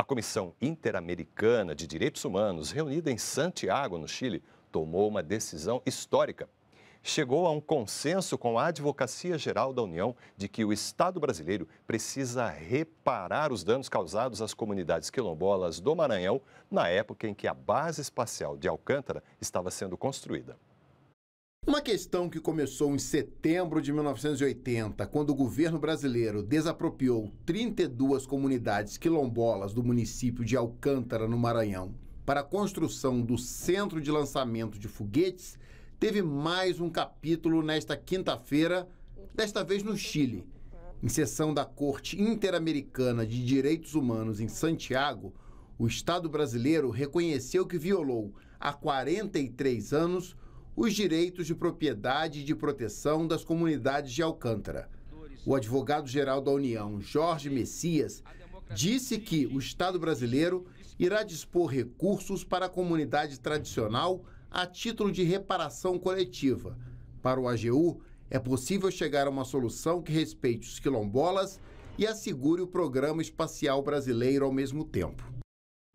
A Comissão Interamericana de Direitos Humanos, reunida em Santiago, no Chile, tomou uma decisão histórica. Chegou a um consenso com a Advocacia Geral da União de que o Estado brasileiro precisa reparar os danos causados às comunidades quilombolas do Maranhão na época em que a base espacial de Alcântara estava sendo construída. Uma questão que começou em setembro de 1980, quando o governo brasileiro desapropriou 32 comunidades quilombolas do município de Alcântara, no Maranhão, para a construção do centro de lançamento de foguetes, teve mais um capítulo nesta quinta-feira, desta vez no Chile. Em sessão da Corte Interamericana de Direitos Humanos em Santiago, o Estado brasileiro reconheceu que violou há 43 anos os direitos de propriedade e de proteção das comunidades de Alcântara. O advogado-geral da União, Jorge Messias, disse que o Estado brasileiro irá dispor recursos para a comunidade tradicional a título de reparação coletiva. Para o AGU, é possível chegar a uma solução que respeite os quilombolas e assegure o programa espacial brasileiro ao mesmo tempo.